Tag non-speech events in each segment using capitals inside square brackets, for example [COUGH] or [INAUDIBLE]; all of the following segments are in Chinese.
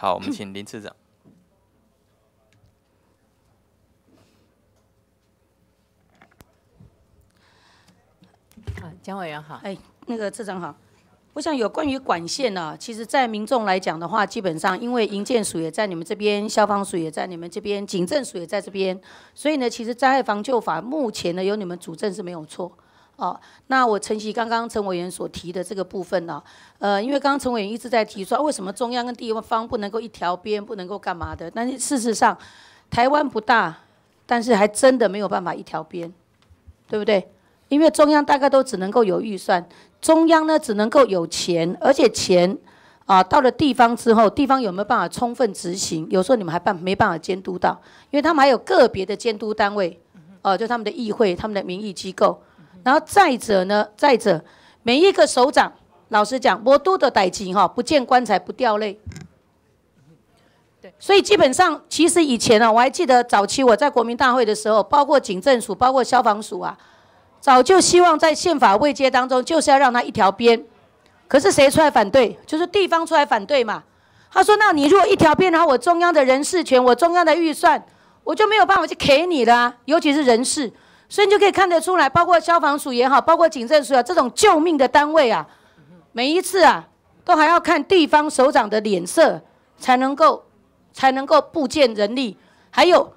好，我们 [CLEARS THROAT] 请林次长。好，蒋委员好。哎，那个次长好，我想有关于管线呢，其实，在民众来讲的话，基本上因为营建署也在你们这边，消防署也在你们这边，警政署也在这边，所以呢，其实灾害防救法目前呢，由你们主政是没有错。哦，那我承袭刚刚陈委员所提的这个部分呢，呃，因为刚刚陈委员一直在提说，为什么中央跟地方不能够一条边，不能够干嘛的？但是事实上，台湾不大，但是还真的没有办法一条边，对不对？因为中央大概都只能够有预算，中央呢只能够有钱，而且钱啊到了地方之后，地方有没有办法充分执行？有时候你们还办没办法监督到，因为他们还有个别的监督单位，哦，就他们的议会、他们的民意机构。然后再者呢？再者，每一个首长，老实讲，我都得戴金哈，不见棺材不掉泪。对，所以基本上，其实以前啊，我还记得早期我在国民大会的时候，包括警政署，包括消防署啊，早就希望在宪法位阶当中，就是要让他一条鞭。可是谁出来反对？就是地方出来反对嘛。他说：那你如果一条鞭，然后我中央的人事权，我中央的预算，我就没有办法去给你了，尤其是人事。所以你就可以看得出来，包括消防署也好，包括警政署啊，这种救命的单位啊，每一次啊，都还要看地方首长的脸色，才能够，才能够布建人力。还有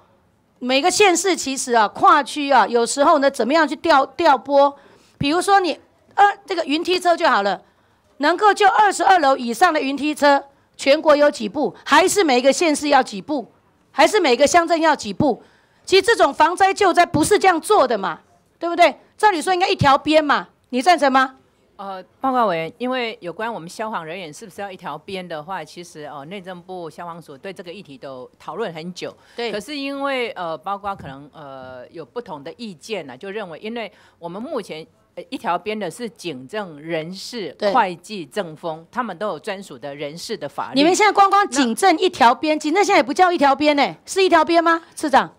每个县市其实啊，跨区啊，有时候呢，怎么样去调调拨？比如说你二这个云梯车就好了，能够就二十二楼以上的云梯车，全国有几部？还是每个县市要几部？还是每个乡镇要几部？其实这种防灾救灾不是这样做的嘛，对不对？照理说应该一条边嘛，你赞成吗？呃，报告委员，因为有关我们消防人员是不是要一条边的话，其实哦，内政部消防署对这个议题都讨论很久，对。可是因为呃，包括可能呃有不同的意见呢，就认为因为我们目前。一条边的是警政、人事、会计、政风，他们都有专属的人事的法律。你们现在光光警政一条边，警政现在也不叫一条边呢，是一条边吗，市长？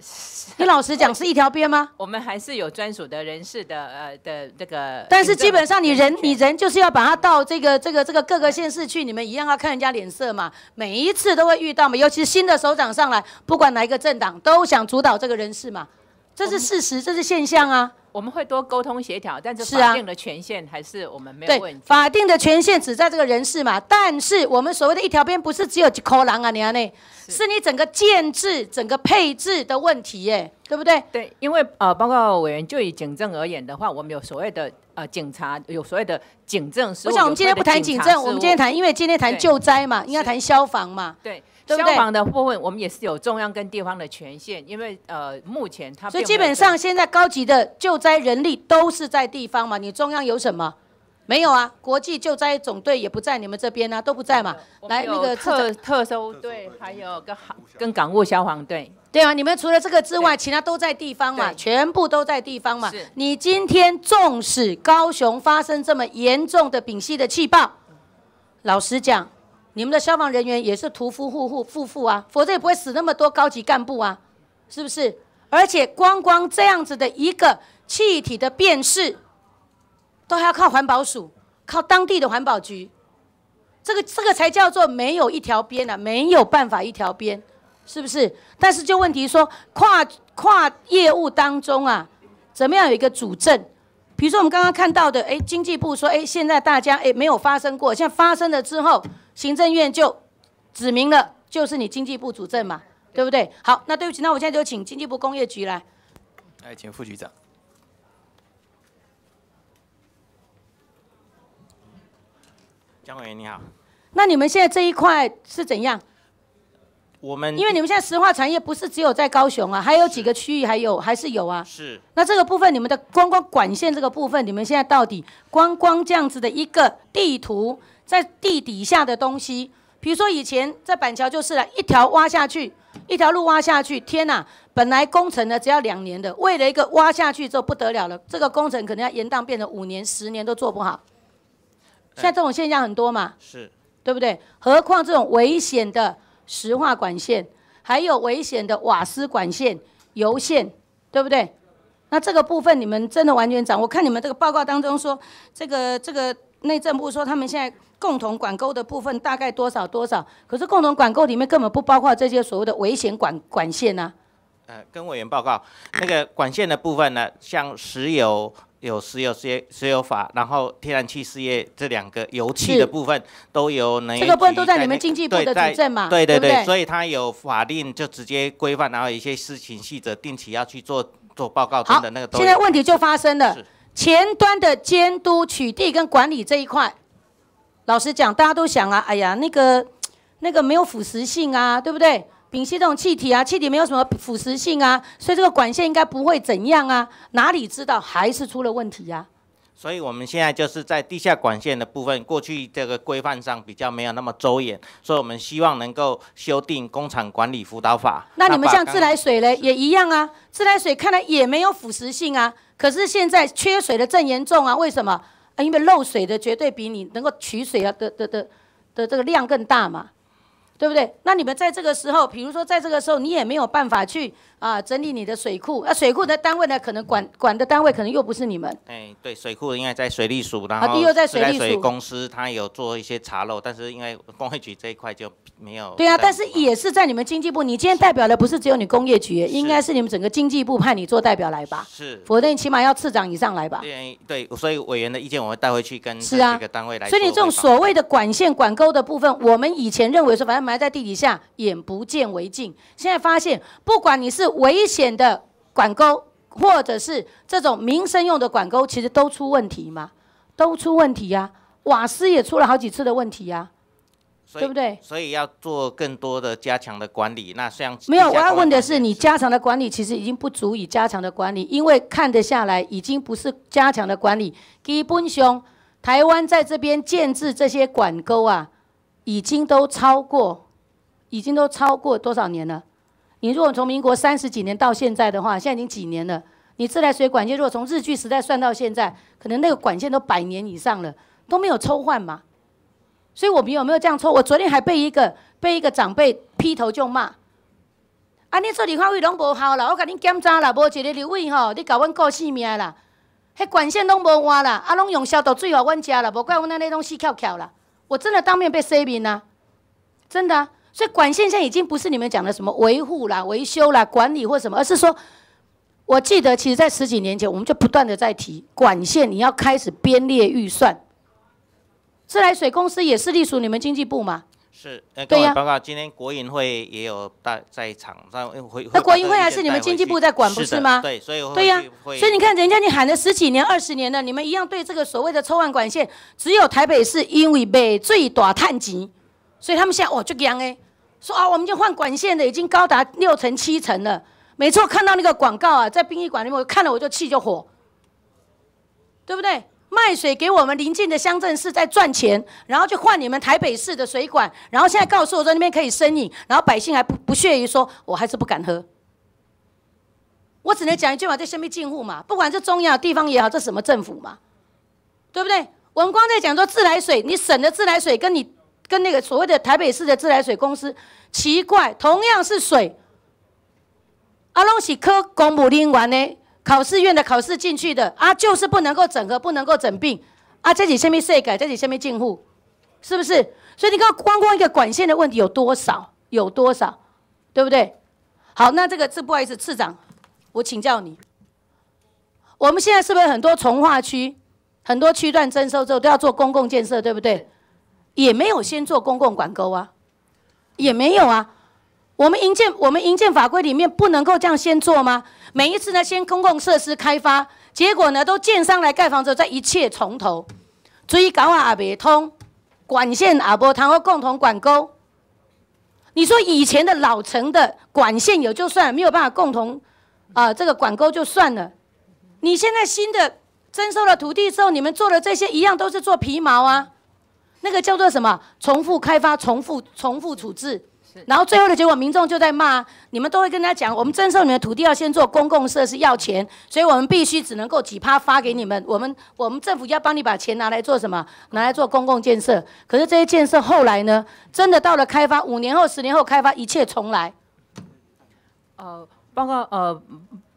你老实讲，是一条边吗？[LAUGHS] 我们还是有专属的人事的呃的这个，但是基本上你人你人就是要把它到这个这个这个各个县市去，你们一样要看人家脸色嘛，每一次都会遇到嘛，尤其是新的首长上来，不管哪一个政党都想主导这个人事嘛，这是事实，这是现象啊。我们会多沟通协调，但是法定的权限还是我们没有问题。法定的权限只在这个人事嘛，但是我们所谓的一条边不是只有几口人啊，你啊那，是你整个建制、整个配置的问题耶。对不对？对，因为呃，包括委员就以警政而言的话，我们有所谓的呃警察，有所谓的警政。我想我们今天不谈警政，我们今天谈，因为今天谈救灾嘛，应该谈消防嘛。对，消防的部分我们也是有中央跟地方的权限，因为呃目前它。所以基本上现在高级的救灾人力都是在地方嘛，你中央有什么？没有啊，国际救灾总队也不在你们这边呢，都不在嘛。来，那个特特搜队，还有跟航跟港务消防队。对啊，你们除了这个之外，其他都在地方嘛，全部都在地方嘛。你今天纵使高雄发生这么严重的丙烯的气爆，老实讲，你们的消防人员也是屠夫、户户、夫妇啊，否则也不会死那么多高级干部啊，是不是？而且光光这样子的一个气体的辨识。都还要靠环保署，靠当地的环保局，这个这个才叫做没有一条边啊，没有办法一条边，是不是？但是就问题说，跨跨业务当中啊，怎么样有一个主政？比如说我们刚刚看到的，哎，经济部说，哎，现在大家哎没有发生过，现在发生了之后，行政院就指明了，就是你经济部主政嘛，对不对？好，那对不起，那我现在就请经济部工业局来，哎，请副局长。江委员你好，那你们现在这一块是怎样？我们因为你们现在石化产业不是只有在高雄啊，还有几个区域还有还是有啊。是。那这个部分，你们的光光管线这个部分，你们现在到底光光这样子的一个地图，在地底下的东西，比如说以前在板桥就是了，一条挖下去，一条路挖下去，天哪，本来工程呢只要两年的，为了一个挖下去之后不得了了，这个工程可能要延宕变成五年、十年都做不好。现在这种现象很多嘛，是对不对？何况这种危险的石化管线，还有危险的瓦斯管线、油线，对不对？那这个部分你们真的完全掌握？我看你们这个报告当中说，这个这个内政部说他们现在共同管沟的部分大概多少多少，可是共同管沟里面根本不包括这些所谓的危险管管线呐。呃，跟委员报告那个管线的部分呢，像石油。有石油事业、石油法，然后天然气事业这两个油气的部分，都有能。这个部分都在你们经济部的主政嘛？对对对，所以他有法令就直接规范，然后一些事情细则定期要去做做报告的那个。好，现在问题就发生了。前端的监督、取缔跟管理这一块，老实讲，大家都想啊，哎呀，那个那个没有腐蚀性啊，对不对？丙烯这种气体啊，气体没有什么腐蚀性啊，所以这个管线应该不会怎样啊，哪里知道还是出了问题呀？所以我们现在就是在地下管线的部分，过去这个规范上比较没有那么周延，所以我们希望能够修订《工厂管理辅导法》。那你们像自来水嘞也一样啊，自来水看来也没有腐蚀性啊，可是现在缺水的正严重啊，为什么？因为漏水的绝对比你能够取水啊的的的的这个量更大嘛。对不对？那你们在这个时候，比如说在这个时候，你也没有办法去啊整理你的水库啊，水库的单位呢，可能管管的单位可能又不是你们。哎，对，水库应该在水利署，然后又在水利署公司他有做一些查漏，但是因为工业局这一块就没有。对啊，但是也是在你们经济部。你今天代表的不是只有你工业局，应该是你们整个经济部派你做代表来吧？是，否则你起码要次长以上来吧？对，所以委员的意见我会带回去跟几个单位来。所以你这种所谓的管线管沟的部分，我们以前认为说反正买。埋在地底下，眼不见为净。现在发现，不管你是危险的管沟，或者是这种民生用的管沟，其实都出问题嘛，都出问题呀。瓦斯也出了好几次的问题呀，对不对？所以要做更多的加强的管理。那像没有，我要问的是，你加强的管理其实已经不足以加强的管理，因为看得下来已经不是加强的管理。基本上，台湾在这边建制这些管沟啊。已经都超过，已经都超过多少年了？你如果从民国三十几年到现在的话，现在已经几年了？你自来水管线如果从日据时代算到现在，可能那个管线都百年以上了，都没有抽换嘛？所以我们有没有这样抽？我昨天还被一个被一个长辈劈头就骂。啊！你做你看胃拢无效啦，我甲你检查啦，无一个流位吼，你搞阮过性命啦。迄管线拢无换啦，啊，拢用消毒水哦，阮吃啦，无怪阮那咧拢死翘翘啦。我真的当面被批评呢，真的。所以管线现在已经不是你们讲的什么维护啦、维修啦、管理或什么，而是说，我记得其实在十几年前，我们就不断的在提管线，你要开始编列预算。自来水公司也是隶属你们经济部嘛，是，对呀，包括今天国营会也有在在场上会，那国营会还是你们经济部在管不是吗？对，所以对呀，所以你看人家你喊了十几年、二十年了，你们一样对这个所谓的抽换管线，只有台北市因为被最大碳基，所以他们现在哦就讲哎，说啊，我们就换管线的已经高达六成、七成了。没错，看到那个广告啊，在殡仪馆里面我看了我就气就火，对不对？卖水给我们邻近的乡镇市在赚钱，然后就换你们台北市的水管，然后现在告诉我说那边可以生饮，然后百姓还不不屑于说，我还是不敢喝。我只能讲一句话，在下面进户嘛，不管是中央地方也好，这什么政府嘛，对不对？我们光在讲说自来水，你省的自来水跟你跟那个所谓的台北市的自来水公司，奇怪，同样是水，阿隆是科公务人员呢。考试院的考试进去的啊，就是不能够整合，不能够整并啊，在你下面设改，在你下面进户，是不是？所以你看，光光一个管线的问题有多少？有多少？对不对？好，那这个这不好意思，次长，我请教你，我们现在是不是很多从化区，很多区段征收之后都要做公共建设，对不对？也没有先做公共管沟啊，也没有啊。我们营建，我们营建法规里面不能够这样先做吗？每一次呢，先公共设施开发，结果呢都建商来盖房子，再一切从头，所以搞啊也未通，管线阿波谈个共同管沟。你说以前的老城的管线有就算，没有办法共同啊，这个管沟就算了。你现在新的征收了土地之后，你们做的这些一样都是做皮毛啊，那个叫做什么重复开发、重复、重复处置。然后最后的结果，民众就在骂你们，都会跟他讲，我们征收你们土地要先做公共设施要钱，所以我们必须只能够几趴发给你们，我们我们政府要帮你把钱拿来做什么？拿来做公共建设。可是这些建设后来呢？真的到了开发五年后、十年后开发，一切重来。呃，报告呃。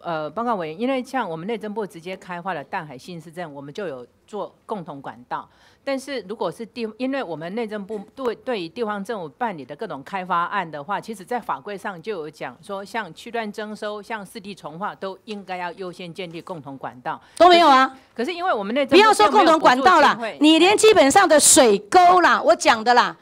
呃，报告委员，因为像我们内政部直接开发了淡海新市镇，我们就有做共同管道。但是如果是地，因为我们内政部对对于地方政府办理的各种开发案的话，其实在法规上就有讲说，像区段征收、像四地重划，都应该要优先建立共同管道。都没有啊。可是因为我们内政不要说共同管道了，你连基本上的水沟啦，我讲的啦，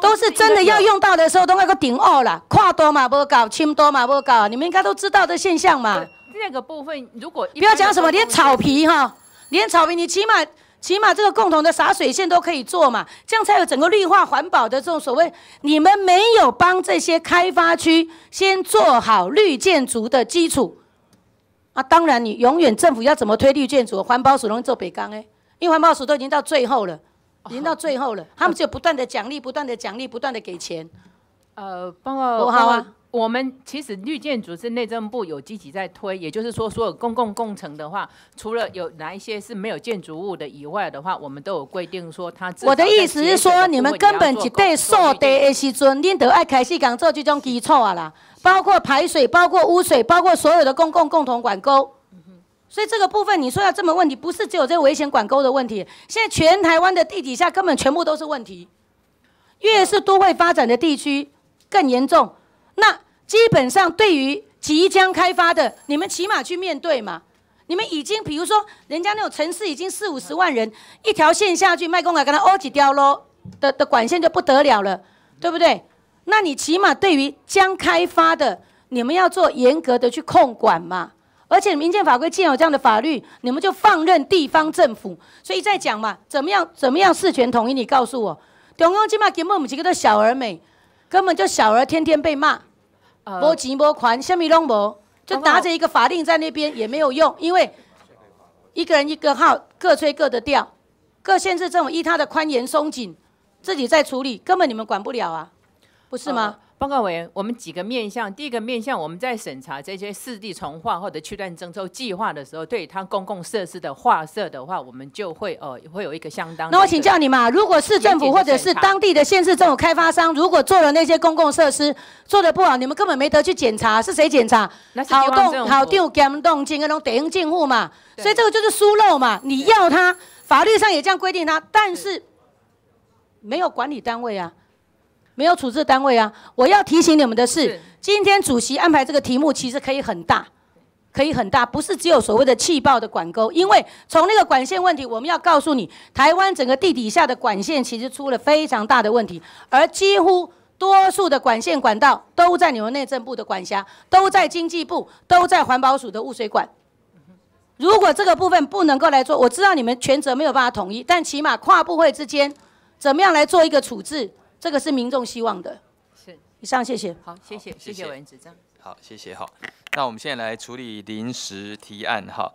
都是真的要用到的时候，都那个顶二了，跨多嘛不搞，深多嘛不搞，你们应该都知道的现象嘛。那个部分，如果不要讲什么，连草皮哈，连草皮，你起码起码这个共同的洒水线都可以做嘛，这样才有整个绿化环保的这种所谓。你们没有帮这些开发区先做好绿建筑的基础啊，当然你永远政府要怎么推绿建筑，环保署容易做北钢哎，因为环保署都已经到最后了，已经到最后了，他们就不断的奖励，不断的奖励，不断的给钱。呃，帮我好啊。我们其实绿建筑是内政部有积极在推，也就是说，所有公共工程的话，除了有哪一些是没有建筑物的以外的话，我们都有规定说，它。我的意思是说，你们根本一对收的时阵，恁都爱开始工作这种基础啊啦，包括排水、包括污水、包括所有的公共共同管沟，所以这个部分你说要这么问题，不是只有这危险管沟的问题，现在全台湾的地底下根本全部都是问题，越是都会发展的地区更严重。那基本上对于即将开发的，你们起码去面对嘛。你们已经比如说人家那种城市已经四五十万人，一条线下去卖公仔，跟他 O 几雕咯的的管线就不得了了，对不对？那你起码对于将开发的，你们要做严格的去控管嘛。而且民间法规然有这样的法律，你们就放任地方政府。所以再讲嘛，怎么样怎么样事权统一？你告诉我，中央起码给我们几个都小而美，根本就小儿天天被骂。拨钱拨款，什么拢无，就拿着一个法令在那边也没有用，因为一个人一个号，各吹各的调，各县市政府依他的宽严松紧自己在处理，根本你们管不了啊，不是吗？报告委员，我们几个面向，第一个面向我们在审查这些四地重划或者区段征收计划的时候，对它公共设施的划设的话，我们就会哦会有一个相当。那我请教你们啊，如果市政府或者是当地的县市政府开发商，如果做了那些公共设施做的不好，你们根本没得去检查，是谁检查？好动好丢 g 动静那种得用进户嘛？所以这个就是疏漏嘛，你要它，法律上也这样规定它，但是没有管理单位啊。没有处置单位啊！我要提醒你们的是，今天主席安排这个题目其实可以很大，可以很大，不是只有所谓的气爆的管沟，因为从那个管线问题，我们要告诉你，台湾整个地底下的管线其实出了非常大的问题，而几乎多数的管线管道都在你们内政部的管辖，都在经济部，都在环保署的污水管。如果这个部分不能够来做，我知道你们全责没有办法统一，但起码跨部会之间怎么样来做一个处置。这个是民众希望的，是以上，谢谢。好，谢谢，谢谢委员质好，谢谢。好，那我们现在来处理临时提案，哈。